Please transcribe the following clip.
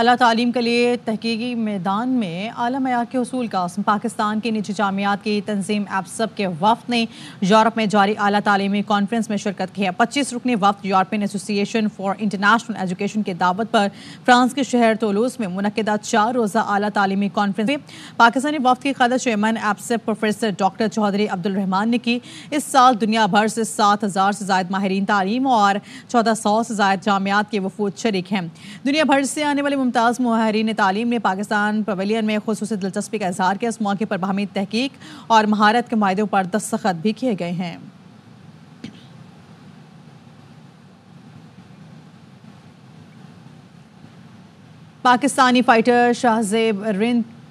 अली तालीम के लिए तहकी मैदान में अली मैार के असूल का पाकिस्तान के निजी जामियात की तंजीम एप्सअप के वफ़ ने यूरोप में जारी अली तली कॉन्फ्रेंस में शिरकत की है पच्चीस रुकन वफ European Association for International Education की दावत पर फ्रांस के शहर तोलूस में मनदा चार रोज़ा अली तली कॉन्फ्रेंस में पाकिस्तानी वफ की कदर चेयरमैन एप्सअप प्रोफेसर डॉक्टर चौधरी अब्दुलरहमान ने की इस साल दुनिया भर से सात हज़ार से ज्यादा माहरीन तालीम और चौदह सौ से ज्यादा जामियात के वफूद शरीक हैं दुनिया भर से आने वाले मुमताज़ माहरीन तालीम ने पाकिस्तान पवेलियन में खसूस दिलचस्पी का इजहार किया इस मौके पर बाहमी तहकीक और महारत के माहों पर दस्तखत भी किए गए हैं पाकिस्तानी फाइटर शाहजेब रिंद